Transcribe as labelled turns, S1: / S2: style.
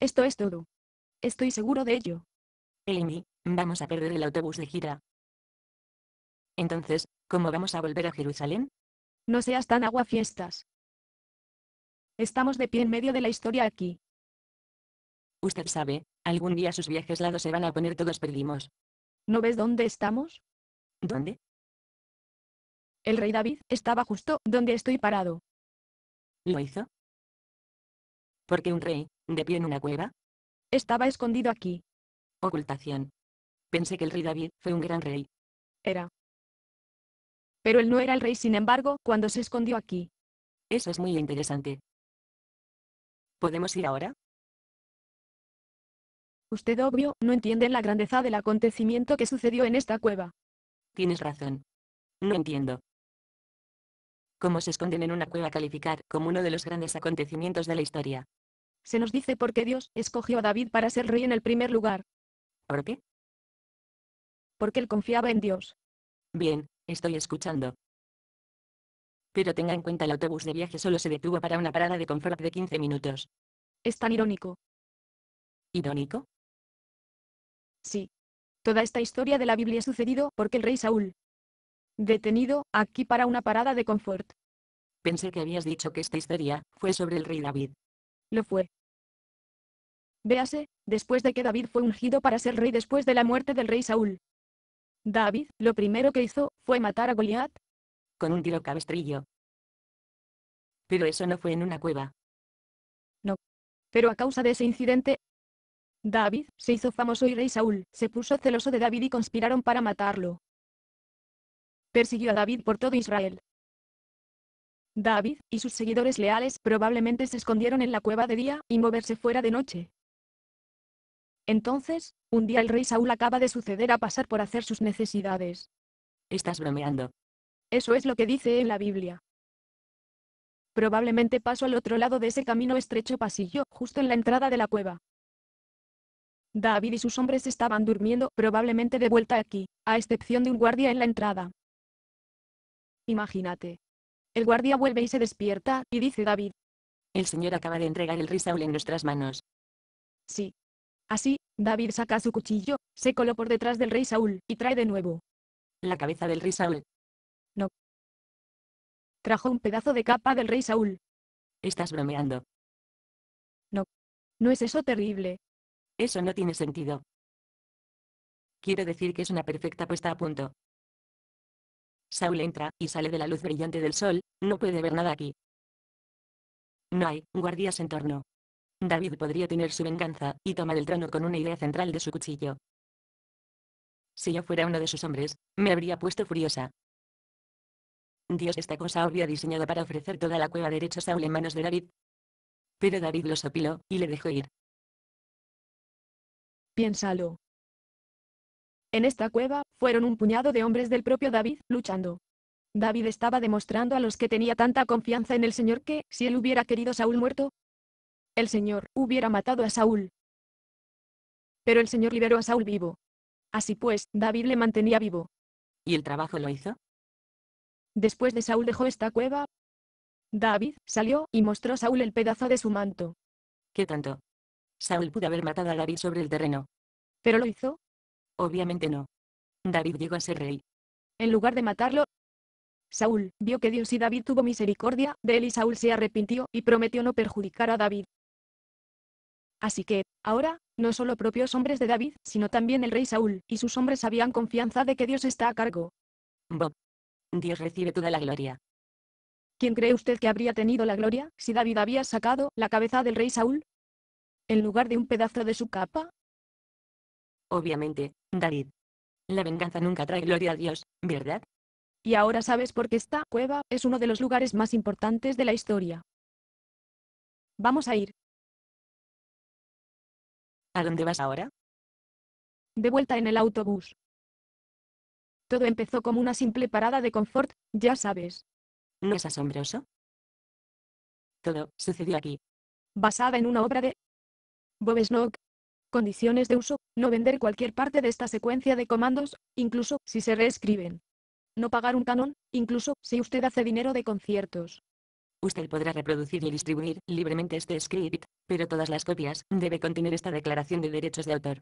S1: Esto es todo. Estoy seguro de ello.
S2: Amy, vamos a perder el autobús de gira. Entonces, ¿cómo vamos a volver a Jerusalén?
S1: No seas tan aguafiestas. Estamos de pie en medio de la historia aquí. Usted sabe, algún día sus viajes lados se van a poner todos perdimos. ¿No ves dónde estamos? ¿Dónde? El rey David estaba justo donde estoy parado.
S2: ¿Lo hizo? Porque un rey, ¿De pie en una cueva? Estaba escondido aquí. Ocultación. Pensé que el rey David fue un gran rey.
S1: Era. Pero él no era el rey, sin embargo, cuando se escondió
S2: aquí. Eso es muy interesante. ¿Podemos ir ahora?
S1: Usted obvio, no entiende la grandeza del acontecimiento que sucedió en esta cueva.
S2: Tienes razón. No entiendo. ¿Cómo se esconden
S1: en una cueva calificar como uno de los grandes acontecimientos de la historia? Se nos dice por qué Dios escogió a David para ser rey en el primer lugar. ¿Por qué? Porque él confiaba en Dios.
S2: Bien, estoy escuchando. Pero tenga en cuenta el autobús de viaje solo se detuvo para una parada de confort de 15 minutos. Es tan irónico. ¿Irónico?
S1: Sí. Toda esta historia de la Biblia ha sucedido porque el rey Saúl. Detenido, aquí para una parada de confort.
S2: Pensé que habías dicho que esta historia fue sobre el rey David.
S1: Lo fue. Véase, después de que David fue ungido para ser rey después de la muerte del rey Saúl. David, lo primero que hizo, fue matar a Goliat. Con un tiro cabestrillo. Pero eso no fue en una cueva. No. Pero a causa de ese incidente, David se hizo famoso y rey Saúl se puso celoso de David y conspiraron para matarlo. Persiguió a David por todo Israel. David y sus seguidores leales probablemente se escondieron en la cueva de día y moverse fuera de noche. Entonces, un día el rey Saúl acaba de suceder a pasar por hacer sus necesidades.
S2: Estás bromeando.
S1: Eso es lo que dice en la Biblia. Probablemente paso al otro lado de ese camino estrecho pasillo, justo en la entrada de la cueva. David y sus hombres estaban durmiendo, probablemente de vuelta aquí, a excepción de un guardia en la entrada. Imagínate. El guardia vuelve y se despierta, y dice David.
S2: El Señor acaba de entregar el rey Saúl en nuestras manos.
S1: Sí, Así, David saca su cuchillo, se coló por detrás del rey Saúl, y trae de nuevo.
S2: La cabeza del rey Saúl.
S1: No. Trajo un pedazo de capa del rey Saúl.
S2: Estás bromeando.
S1: No. No es eso
S2: terrible. Eso no tiene sentido. Quiero decir que es una perfecta puesta a punto. Saúl entra, y sale de la luz brillante del sol, no puede ver nada aquí. No hay guardias en torno. David podría tener su venganza, y tomar el trono con una idea central de su cuchillo. Si yo fuera uno de sus hombres, me habría puesto furiosa. Dios esta cosa habría diseñado para ofrecer toda la cueva a Saúl en manos de David. Pero David lo sopiló, y le dejó ir.
S1: Piénsalo. En esta cueva, fueron un puñado de hombres del propio David, luchando. David estaba demostrando a los que tenía tanta confianza en el Señor que, si él hubiera querido Saúl muerto, el Señor hubiera matado a Saúl. Pero el Señor liberó a Saúl vivo. Así pues, David le mantenía vivo. ¿Y el trabajo lo hizo? Después de Saúl dejó esta cueva. David salió y mostró a Saúl el pedazo de su manto. ¿Qué tanto? Saúl pudo haber matado a David sobre el terreno. ¿Pero lo hizo? Obviamente no. David llegó a ser rey. En lugar de matarlo, Saúl vio que Dios y David tuvo misericordia de él y Saúl se arrepintió y prometió no perjudicar a David. Así que, ahora, no solo propios hombres de David, sino también el rey Saúl y sus hombres habían confianza de que Dios está a cargo.
S2: Bob. Dios recibe toda la gloria.
S1: ¿Quién cree usted que habría tenido la gloria si David había sacado la cabeza del rey Saúl? ¿En lugar de un pedazo de su capa?
S2: Obviamente, David. La venganza nunca trae gloria a Dios, ¿verdad?
S1: Y ahora sabes por qué esta cueva es uno de los lugares más importantes de la historia. Vamos a ir,
S2: ¿A dónde vas ahora?
S1: De vuelta en el autobús. Todo empezó como una simple parada de confort, ya sabes.
S2: ¿No es asombroso? Todo sucedió aquí.
S1: Basada en una obra de Bob Snook. Condiciones de uso, no vender cualquier parte de esta secuencia de comandos, incluso si se reescriben. No pagar un canon, incluso si usted hace dinero de conciertos.
S2: Usted podrá reproducir y distribuir libremente este script, pero todas las copias debe contener esta declaración de derechos de autor.